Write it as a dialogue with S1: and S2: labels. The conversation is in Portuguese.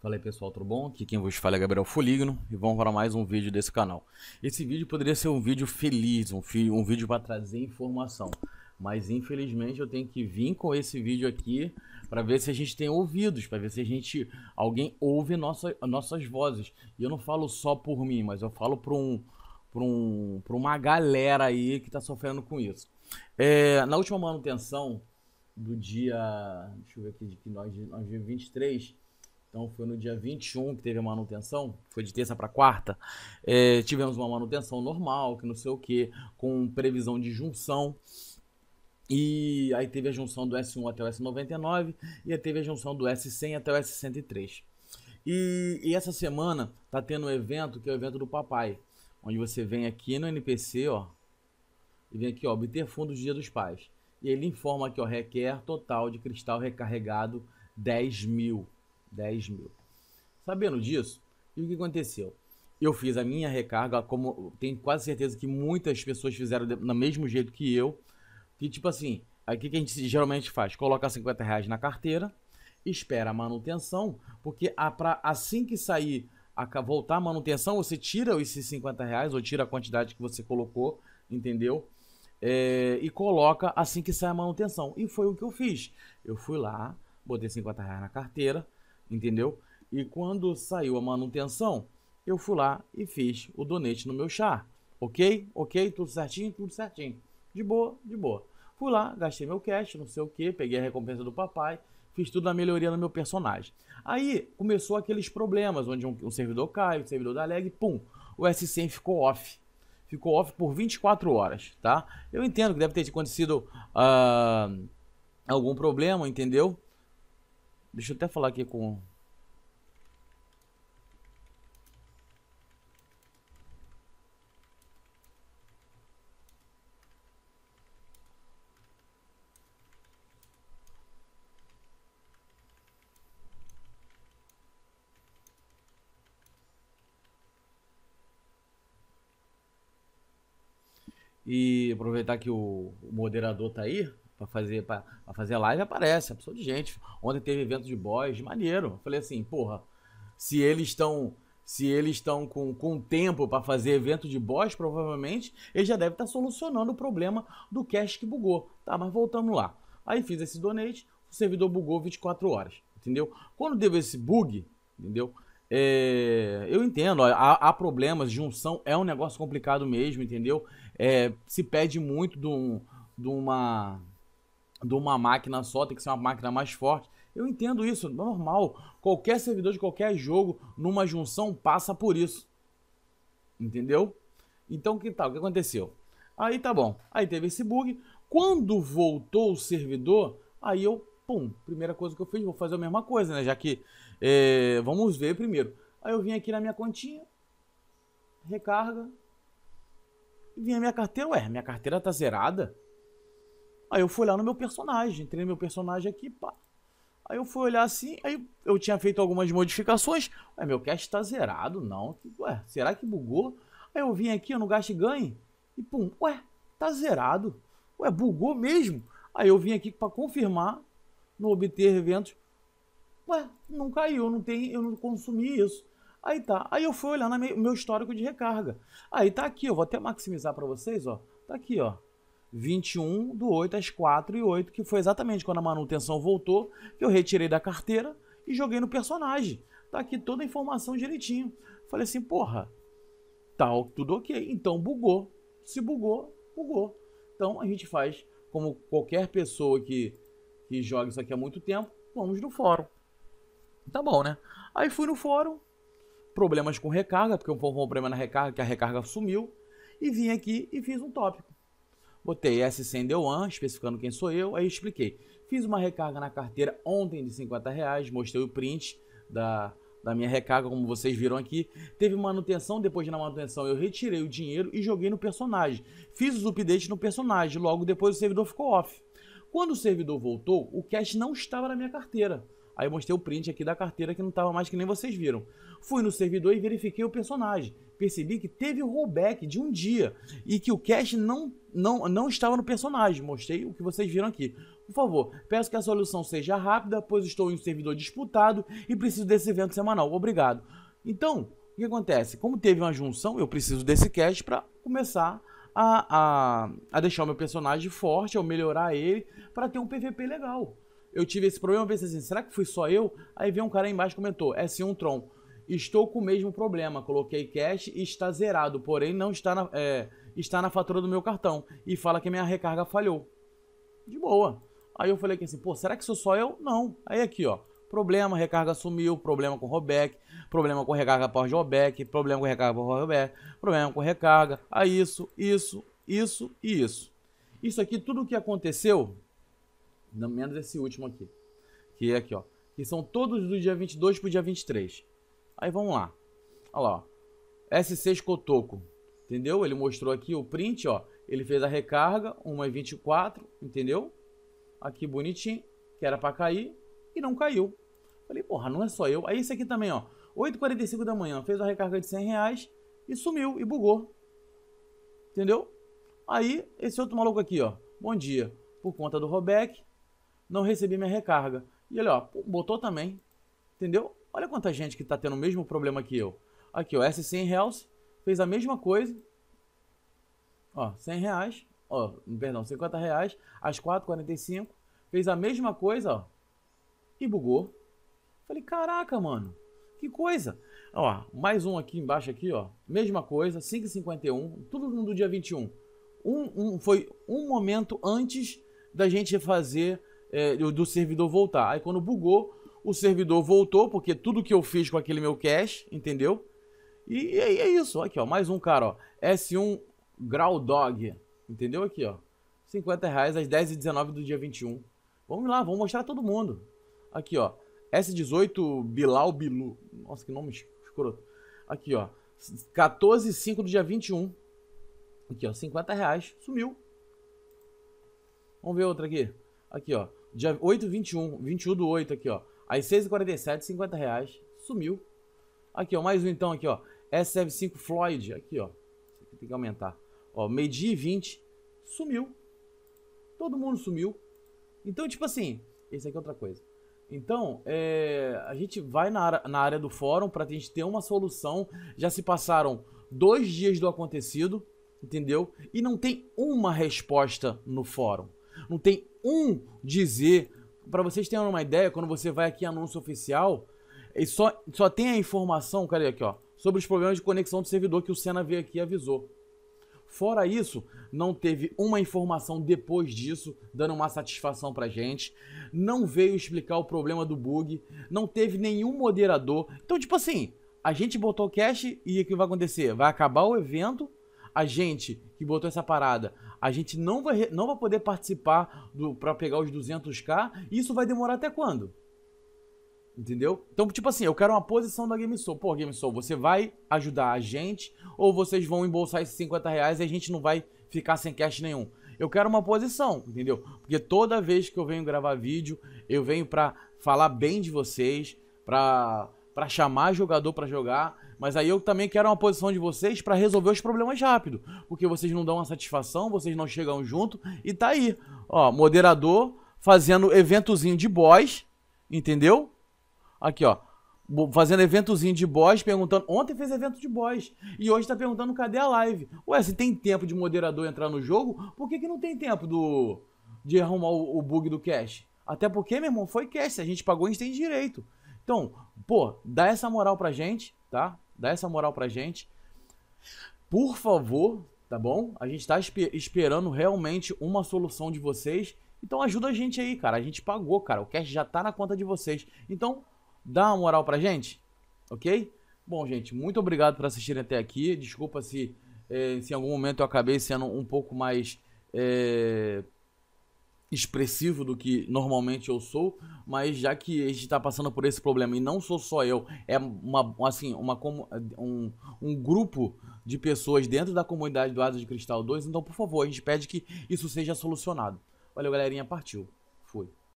S1: Fala aí pessoal, tudo bom? Aqui quem vos fala é Gabriel Foligno e vamos para mais um vídeo desse canal. Esse vídeo poderia ser um vídeo feliz, um, um vídeo para trazer informação, mas infelizmente eu tenho que vir com esse vídeo aqui para ver se a gente tem ouvidos, para ver se a gente alguém ouve nossa, nossas vozes. E eu não falo só por mim, mas eu falo para um, um, uma galera aí que está sofrendo com isso. É, na última manutenção do dia, deixa eu ver aqui, de que nós, nós dia 23 então foi no dia 21 que teve a manutenção, foi de terça para quarta. É, tivemos uma manutenção normal, que não sei o que, com previsão de junção. E aí teve a junção do S1 até o S99 e aí teve a junção do S100 até o S103. E, e essa semana tá tendo um evento que é o evento do papai, onde você vem aqui no NPC, ó, e vem aqui, ó, obter fundo do Dia dos Pais. E ele informa que ó, requer total de cristal recarregado 10 mil. 10 mil. Sabendo disso, e o que aconteceu? Eu fiz a minha recarga, como tenho quase certeza que muitas pessoas fizeram do mesmo jeito que eu. Que tipo assim, aqui que a gente geralmente faz? Coloca 50 reais na carteira, espera a manutenção, porque a, pra, assim que sair, a, voltar a manutenção, você tira esses 50 reais ou tira a quantidade que você colocou, entendeu? É, e coloca assim que sai a manutenção. E foi o que eu fiz. Eu fui lá, botei 50 reais na carteira, entendeu? E quando saiu a manutenção, eu fui lá e fiz o donate no meu chá. Ok? Ok? Tudo certinho? Tudo certinho. De boa, de boa. Fui lá, gastei meu cash, não sei o que, peguei a recompensa do papai, fiz tudo na melhoria no meu personagem. Aí começou aqueles problemas, onde um, um servidor cai, o um servidor da lag, pum, o S100 ficou off. Ficou off por 24 horas, tá? Eu entendo que deve ter acontecido uh, algum problema, entendeu? Deixa eu até falar aqui com... E aproveitar que o moderador tá aí, para fazer, pra, pra, fazer live, aparece, é pessoa de gente. Ontem teve evento de boys, maneiro. falei assim, porra, se eles estão se eles estão com, com tempo para fazer evento de boss, provavelmente ele já deve estar tá solucionando o problema do cache que bugou. Tá, mas voltamos lá. Aí fiz esse donate, o servidor bugou 24 horas, entendeu? Quando deu esse bug, entendeu? É, eu entendo, ó, há, há, problemas, junção é um negócio complicado mesmo, entendeu? É, se pede muito de, um, de uma de uma máquina só, tem que ser uma máquina mais forte. Eu entendo isso, normal. Qualquer servidor de qualquer jogo, numa junção, passa por isso. Entendeu? Então, que tal? O que aconteceu? Aí tá bom. Aí teve esse bug. Quando voltou o servidor, aí eu, pum, primeira coisa que eu fiz, vou fazer a mesma coisa, né? Já que, é, vamos ver primeiro. Aí eu vim aqui na minha continha, recarga, e vim a minha carteira. Ué, minha carteira tá zerada? Aí eu fui lá no meu personagem, entrei no meu personagem aqui, pá. Aí eu fui olhar assim, aí eu tinha feito algumas modificações. Aí meu cast tá zerado, não. Ué, será que bugou? Aí eu vim aqui, eu gaste gasto e ganho. E pum, ué, tá zerado. Ué, bugou mesmo? Aí eu vim aqui para confirmar no obter eventos. Ué, não caiu, eu não tem, eu não consumi isso. Aí tá. Aí eu fui olhar no meu histórico de recarga. Aí tá aqui, eu vou até maximizar para vocês, ó. Tá aqui, ó. 21 do 8 às 4 e 8, que foi exatamente quando a manutenção voltou, que eu retirei da carteira e joguei no personagem. Tá aqui toda a informação direitinho. Falei assim, porra, tá tudo ok. Então bugou. Se bugou, bugou. Então a gente faz como qualquer pessoa que, que joga isso aqui há muito tempo, vamos no fórum. Tá bom, né? Aí fui no fórum, problemas com recarga, porque eu um problema na recarga, que a recarga sumiu, e vim aqui e fiz um tópico. Botei SCN One, especificando quem sou eu, aí expliquei. Fiz uma recarga na carteira ontem de 50 reais, mostrei o print da, da minha recarga, como vocês viram aqui. Teve manutenção, depois da na manutenção eu retirei o dinheiro e joguei no personagem. Fiz os updates no personagem, logo depois o servidor ficou off. Quando o servidor voltou, o cash não estava na minha carteira. Aí mostrei o print aqui da carteira que não estava mais que nem vocês viram. Fui no servidor e verifiquei o personagem percebi que teve o rollback de um dia e que o cache não, não, não estava no personagem. Mostrei o que vocês viram aqui. Por favor, peço que a solução seja rápida, pois estou em um servidor disputado e preciso desse evento semanal. Obrigado. Então, o que acontece? Como teve uma junção, eu preciso desse cache para começar a, a, a deixar o meu personagem forte, ou melhorar ele, para ter um PVP legal. Eu tive esse problema, pensei assim, será que fui só eu? Aí veio um cara aí embaixo e comentou, é S1 Tron. Estou com o mesmo problema. Coloquei cash e está zerado, porém não está na, é, está na fatura do meu cartão. E fala que minha recarga falhou. De boa. Aí eu falei que assim, pô, será que sou só eu? Não. Aí aqui, ó. Problema, recarga sumiu, problema com rollback, problema com recarga após rollback, problema com recarga após rollback, problema com recarga, Aí isso, isso, isso e isso. Isso aqui, tudo o que aconteceu, menos esse último aqui, que é aqui, ó, que são todos do dia 22 para o dia 23. Aí vamos lá. Olha lá, ó. S6 Cotoco. Entendeu? Ele mostrou aqui o print, ó. Ele fez a recarga, e 24, entendeu? Aqui bonitinho, que era para cair e não caiu. Falei, porra, não é só eu. Aí esse aqui também, ó. 8,45 da manhã, fez a recarga de 100 reais e sumiu e bugou. Entendeu? Aí, esse outro maluco aqui, ó. Bom dia. Por conta do Robeck, não recebi minha recarga. E ele, ó, botou também. Entendeu? Olha quanta gente que está tendo o mesmo problema que eu. Aqui, ó, S100 Health fez a mesma coisa. Ó, 100 reais. Ó, perdão, 50 reais. As 4,45. Fez a mesma coisa, ó. E bugou. Falei, caraca, mano. Que coisa. Ó, mais um aqui embaixo aqui, ó. Mesma coisa, 5,51. Tudo no dia 21. Um, um, foi um momento antes da gente fazer é, do servidor voltar. Aí quando bugou, o servidor voltou, porque tudo que eu fiz com aquele meu cache, entendeu? E aí é isso, aqui ó, mais um cara, ó, S1 Grau Dog, entendeu? Aqui ó, 50 reais às 10h19 do dia 21. Vamos lá, vamos mostrar todo mundo. Aqui ó, S18 Bilal Bilu, nossa que nome escroto. Aqui ó, 14h05 do dia 21. Aqui ó, 50 reais, sumiu. Vamos ver outra aqui. Aqui ó, dia 8, 21, 21 do 8 aqui ó. Às 6 h 50 reais. Sumiu. Aqui, ó. Mais um então aqui, ó. SF 75 Floyd. Aqui, ó. aqui tem que aumentar. Ó, meio dia e 20. Sumiu. Todo mundo sumiu. Então, tipo assim, esse aqui é outra coisa. Então, é, a gente vai na, na área do fórum para a gente ter uma solução. Já se passaram dois dias do acontecido, entendeu? E não tem uma resposta no fórum. Não tem um dizer para vocês terem uma ideia, quando você vai aqui em anúncio oficial, e só, só tem a informação, cara, aqui, ó, sobre os problemas de conexão do servidor que o Senna veio aqui e avisou. Fora isso, não teve uma informação depois disso, dando uma satisfação pra gente. Não veio explicar o problema do bug, não teve nenhum moderador. Então, tipo assim, a gente botou o cash e o que vai acontecer? Vai acabar o evento, a gente que botou essa parada a gente não vai, não vai poder participar para pegar os 200k. E isso vai demorar até quando? Entendeu? Então, tipo assim, eu quero uma posição da GameSol. Pô, GameSol, você vai ajudar a gente ou vocês vão embolsar esses 50 reais e a gente não vai ficar sem cash nenhum? Eu quero uma posição, entendeu? Porque toda vez que eu venho gravar vídeo, eu venho pra falar bem de vocês, pra para chamar jogador para jogar, mas aí eu também quero uma posição de vocês para resolver os problemas rápido, porque vocês não dão uma satisfação, vocês não chegam junto e tá aí, ó, moderador fazendo eventozinho de boys, entendeu? Aqui, ó, fazendo eventozinho de boys, perguntando. Ontem fez evento de boys. E hoje tá perguntando cadê a live. Ué, se tem tempo de moderador entrar no jogo, por que, que não tem tempo do de arrumar o, o bug do cash? Até porque, meu irmão, foi cash, Se a gente pagou, a gente tem direito. Então, pô, dá essa moral pra gente, tá? Dá essa moral pra gente. Por favor, tá bom? A gente tá esper esperando realmente uma solução de vocês. Então ajuda a gente aí, cara. A gente pagou, cara. O cash já tá na conta de vocês. Então, dá uma moral pra gente, ok? Bom, gente, muito obrigado por assistirem até aqui. Desculpa se, eh, se em algum momento eu acabei sendo um pouco mais. Eh expressivo do que normalmente eu sou, mas já que a gente está passando por esse problema e não sou só eu, é uma assim uma um, um grupo de pessoas dentro da comunidade do Asa de Cristal 2, então por favor a gente pede que isso seja solucionado. Valeu galerinha, partiu.